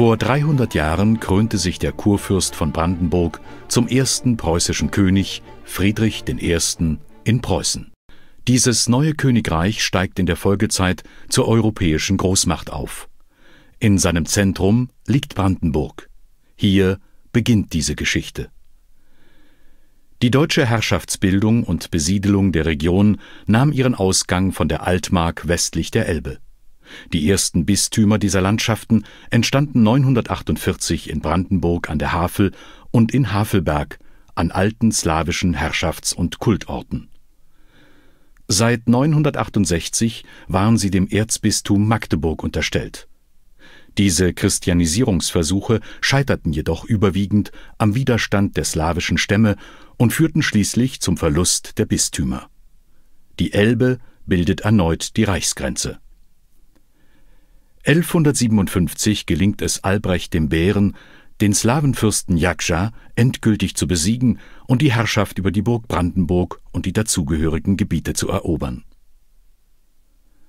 Vor 300 Jahren krönte sich der Kurfürst von Brandenburg zum ersten preußischen König, Friedrich I., in Preußen. Dieses neue Königreich steigt in der Folgezeit zur europäischen Großmacht auf. In seinem Zentrum liegt Brandenburg. Hier beginnt diese Geschichte. Die deutsche Herrschaftsbildung und Besiedelung der Region nahm ihren Ausgang von der Altmark westlich der Elbe. Die ersten Bistümer dieser Landschaften entstanden 948 in Brandenburg an der Havel und in Havelberg an alten slawischen Herrschafts- und Kultorten. Seit 968 waren sie dem Erzbistum Magdeburg unterstellt. Diese Christianisierungsversuche scheiterten jedoch überwiegend am Widerstand der slawischen Stämme und führten schließlich zum Verlust der Bistümer. Die Elbe bildet erneut die Reichsgrenze. 1157 gelingt es Albrecht dem Bären, den Slawenfürsten Jakša endgültig zu besiegen und die Herrschaft über die Burg Brandenburg und die dazugehörigen Gebiete zu erobern.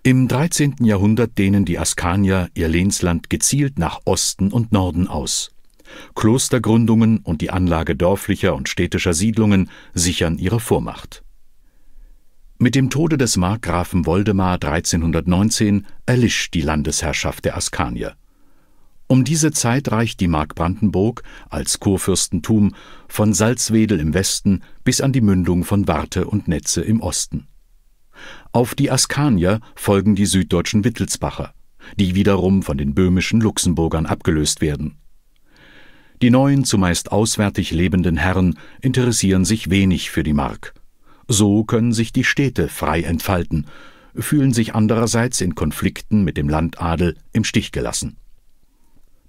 Im 13. Jahrhundert dehnen die Askanier ihr Lehnsland gezielt nach Osten und Norden aus. Klostergründungen und die Anlage dörflicher und städtischer Siedlungen sichern ihre Vormacht. Mit dem Tode des Markgrafen Woldemar 1319 erlischt die Landesherrschaft der Askanier. Um diese Zeit reicht die Mark Brandenburg als Kurfürstentum von Salzwedel im Westen bis an die Mündung von Warte und Netze im Osten. Auf die Askanier folgen die süddeutschen Wittelsbacher, die wiederum von den böhmischen Luxemburgern abgelöst werden. Die neuen, zumeist auswärtig lebenden Herren interessieren sich wenig für die Mark so können sich die Städte frei entfalten, fühlen sich andererseits in Konflikten mit dem Landadel im Stich gelassen.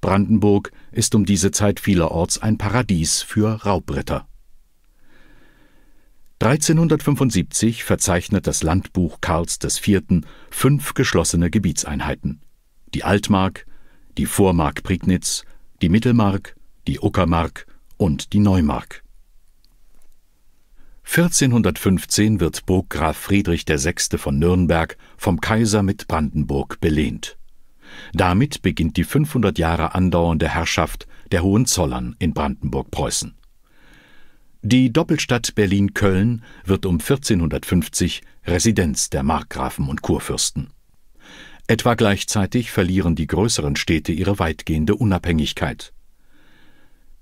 Brandenburg ist um diese Zeit vielerorts ein Paradies für Raubritter. 1375 verzeichnet das Landbuch Karls IV. fünf geschlossene Gebietseinheiten. Die Altmark, die Vormark Prignitz, die Mittelmark, die Uckermark und die Neumark. 1415 wird Burggraf Friedrich VI. von Nürnberg vom Kaiser mit Brandenburg belehnt. Damit beginnt die 500 Jahre andauernde Herrschaft der Hohenzollern in Brandenburg-Preußen. Die Doppelstadt Berlin-Köln wird um 1450 Residenz der Markgrafen und Kurfürsten. Etwa gleichzeitig verlieren die größeren Städte ihre weitgehende Unabhängigkeit.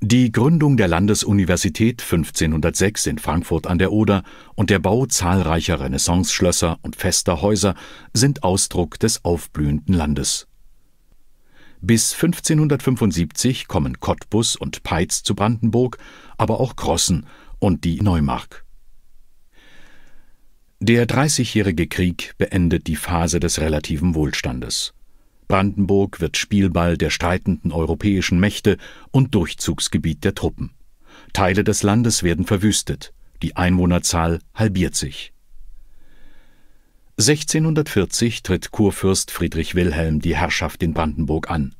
Die Gründung der Landesuniversität 1506 in Frankfurt an der Oder und der Bau zahlreicher Renaissance-Schlösser und fester Häuser sind Ausdruck des aufblühenden Landes. Bis 1575 kommen Cottbus und Peitz zu Brandenburg, aber auch Crossen und die Neumark. Der Dreißigjährige Krieg beendet die Phase des relativen Wohlstandes. Brandenburg wird Spielball der streitenden europäischen Mächte und Durchzugsgebiet der Truppen. Teile des Landes werden verwüstet, die Einwohnerzahl halbiert sich. 1640 tritt Kurfürst Friedrich Wilhelm die Herrschaft in Brandenburg an.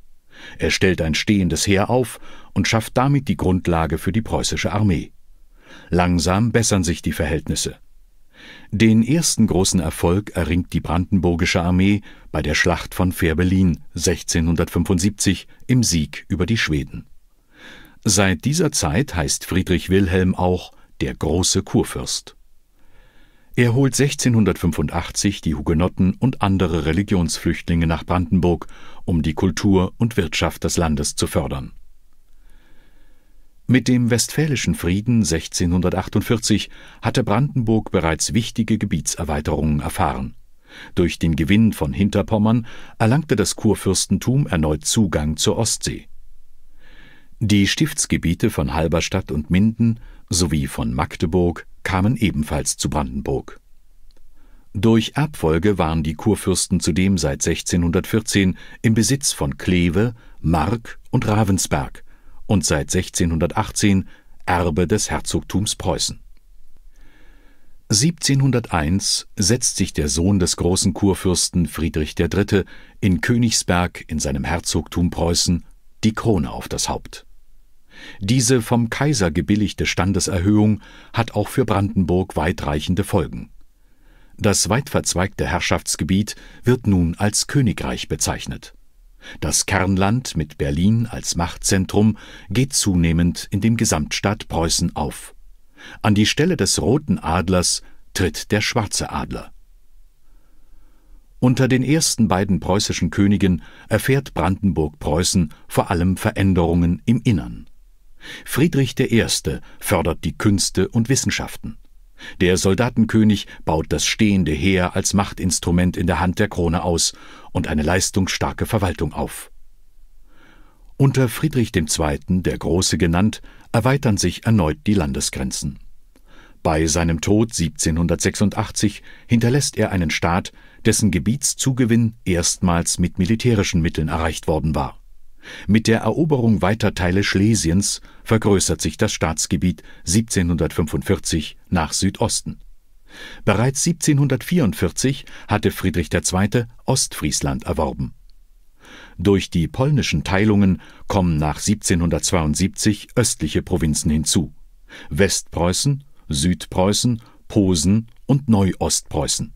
Er stellt ein stehendes Heer auf und schafft damit die Grundlage für die preußische Armee. Langsam bessern sich die Verhältnisse. Den ersten großen Erfolg erringt die brandenburgische Armee bei der Schlacht von Fehrbellin 1675 im Sieg über die Schweden. Seit dieser Zeit heißt Friedrich Wilhelm auch der große Kurfürst. Er holt 1685 die Hugenotten und andere Religionsflüchtlinge nach Brandenburg, um die Kultur und Wirtschaft des Landes zu fördern mit dem Westfälischen Frieden 1648 hatte Brandenburg bereits wichtige Gebietserweiterungen erfahren. Durch den Gewinn von Hinterpommern erlangte das Kurfürstentum erneut Zugang zur Ostsee. Die Stiftsgebiete von Halberstadt und Minden sowie von Magdeburg kamen ebenfalls zu Brandenburg. Durch Erbfolge waren die Kurfürsten zudem seit 1614 im Besitz von Kleve, Mark und Ravensberg – und seit 1618 Erbe des Herzogtums Preußen. 1701 setzt sich der Sohn des großen Kurfürsten Friedrich III. in Königsberg in seinem Herzogtum Preußen die Krone auf das Haupt. Diese vom Kaiser gebilligte Standeserhöhung hat auch für Brandenburg weitreichende Folgen. Das weitverzweigte Herrschaftsgebiet wird nun als Königreich bezeichnet das Kernland mit Berlin als Machtzentrum geht zunehmend in dem Gesamtstaat Preußen auf. An die Stelle des roten Adlers tritt der schwarze Adler. Unter den ersten beiden preußischen Königen erfährt Brandenburg-Preußen vor allem Veränderungen im Innern. Friedrich I. fördert die Künste und Wissenschaften. Der Soldatenkönig baut das stehende Heer als Machtinstrument in der Hand der Krone aus und eine leistungsstarke Verwaltung auf. Unter Friedrich II., der Große genannt, erweitern sich erneut die Landesgrenzen. Bei seinem Tod 1786 hinterlässt er einen Staat, dessen Gebietszugewinn erstmals mit militärischen Mitteln erreicht worden war mit der Eroberung weiter Teile Schlesiens vergrößert sich das Staatsgebiet 1745 nach Südosten. Bereits 1744 hatte Friedrich II. Ostfriesland erworben. Durch die polnischen Teilungen kommen nach 1772 östliche Provinzen hinzu: Westpreußen, Südpreußen, Posen und Neuostpreußen.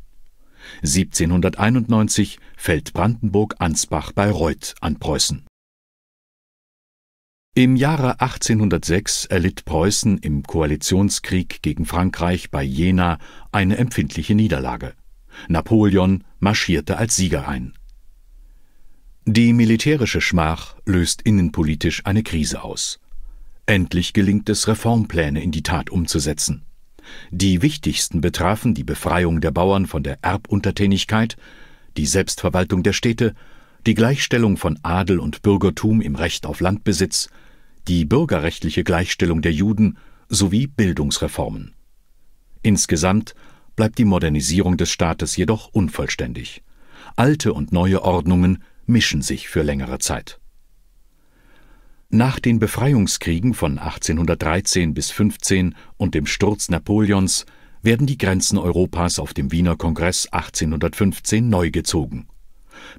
1791 fällt Brandenburg-Ansbach bei Reuth an Preußen im Jahre 1806 erlitt Preußen im Koalitionskrieg gegen Frankreich bei Jena eine empfindliche Niederlage. Napoleon marschierte als Sieger ein. Die militärische Schmach löst innenpolitisch eine Krise aus. Endlich gelingt es, Reformpläne in die Tat umzusetzen. Die wichtigsten betrafen die Befreiung der Bauern von der Erbuntertänigkeit, die Selbstverwaltung der Städte, die Gleichstellung von Adel und Bürgertum im Recht auf Landbesitz, die bürgerrechtliche Gleichstellung der Juden sowie Bildungsreformen. Insgesamt bleibt die Modernisierung des Staates jedoch unvollständig. Alte und neue Ordnungen mischen sich für längere Zeit. Nach den Befreiungskriegen von 1813 bis 15 und dem Sturz Napoleons werden die Grenzen Europas auf dem Wiener Kongress 1815 neu gezogen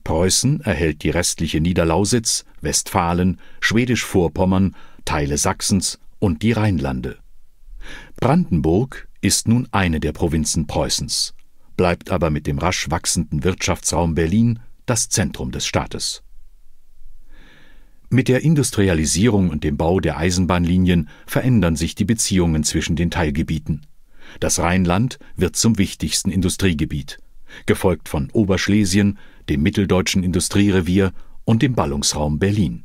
Preußen erhält die restliche Niederlausitz, Westfalen, Schwedisch-Vorpommern, Teile Sachsens und die Rheinlande. Brandenburg ist nun eine der Provinzen Preußens, bleibt aber mit dem rasch wachsenden Wirtschaftsraum Berlin das Zentrum des Staates. Mit der Industrialisierung und dem Bau der Eisenbahnlinien verändern sich die Beziehungen zwischen den Teilgebieten. Das Rheinland wird zum wichtigsten Industriegebiet, gefolgt von Oberschlesien, dem mitteldeutschen Industrierevier und dem Ballungsraum Berlin.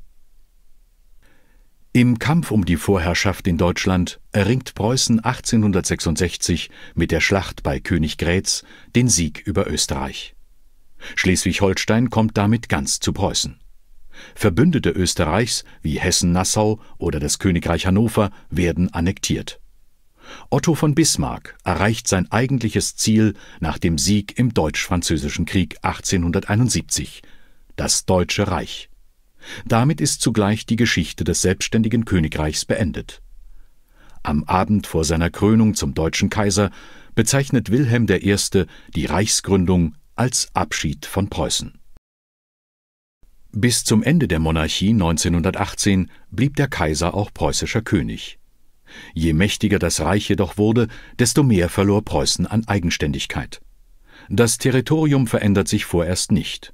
Im Kampf um die Vorherrschaft in Deutschland erringt Preußen 1866 mit der Schlacht bei Königgrätz den Sieg über Österreich. Schleswig-Holstein kommt damit ganz zu Preußen. Verbündete Österreichs wie Hessen-Nassau oder das Königreich Hannover werden annektiert. Otto von Bismarck erreicht sein eigentliches Ziel nach dem Sieg im Deutsch-Französischen Krieg 1871, das Deutsche Reich. Damit ist zugleich die Geschichte des selbstständigen Königreichs beendet. Am Abend vor seiner Krönung zum deutschen Kaiser bezeichnet Wilhelm I. die Reichsgründung als Abschied von Preußen. Bis zum Ende der Monarchie 1918 blieb der Kaiser auch preußischer König. Je mächtiger das Reich jedoch wurde, desto mehr verlor Preußen an Eigenständigkeit. Das Territorium verändert sich vorerst nicht.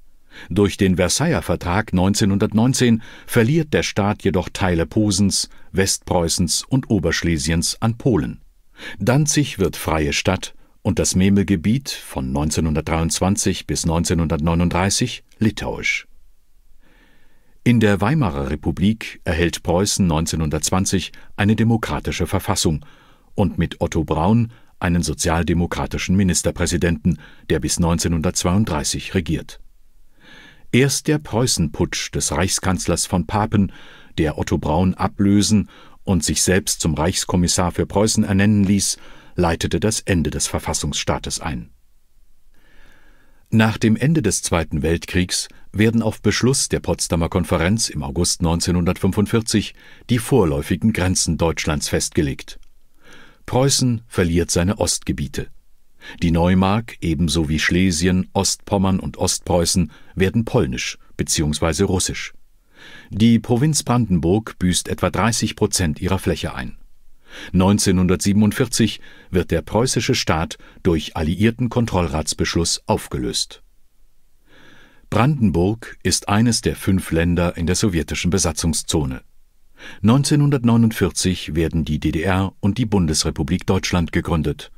Durch den Versailler Vertrag 1919 verliert der Staat jedoch Teile Posens, Westpreußens und Oberschlesiens an Polen. Danzig wird freie Stadt und das Memelgebiet von 1923 bis 1939 litauisch. In der Weimarer Republik erhält Preußen 1920 eine demokratische Verfassung und mit Otto Braun einen sozialdemokratischen Ministerpräsidenten, der bis 1932 regiert. Erst der Preußenputsch des Reichskanzlers von Papen, der Otto Braun ablösen und sich selbst zum Reichskommissar für Preußen ernennen ließ, leitete das Ende des Verfassungsstaates ein nach dem Ende des Zweiten Weltkriegs werden auf Beschluss der Potsdamer Konferenz im August 1945 die vorläufigen Grenzen Deutschlands festgelegt. Preußen verliert seine Ostgebiete. Die Neumark ebenso wie Schlesien, Ostpommern und Ostpreußen werden polnisch bzw. russisch. Die Provinz Brandenburg büßt etwa 30 Prozent ihrer Fläche ein 1947 wird der preußische Staat durch alliierten Kontrollratsbeschluss aufgelöst. Brandenburg ist eines der fünf Länder in der sowjetischen Besatzungszone. 1949 werden die DDR und die Bundesrepublik Deutschland gegründet.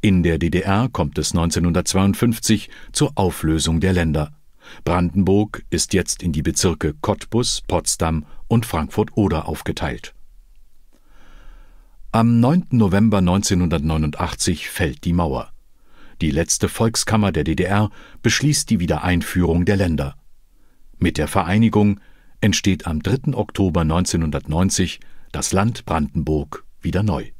In der DDR kommt es 1952 zur Auflösung der Länder. Brandenburg ist jetzt in die Bezirke Cottbus, Potsdam und Frankfurt-Oder aufgeteilt am 9. November 1989 fällt die Mauer. Die letzte Volkskammer der DDR beschließt die Wiedereinführung der Länder. Mit der Vereinigung entsteht am 3. Oktober 1990 das Land Brandenburg wieder neu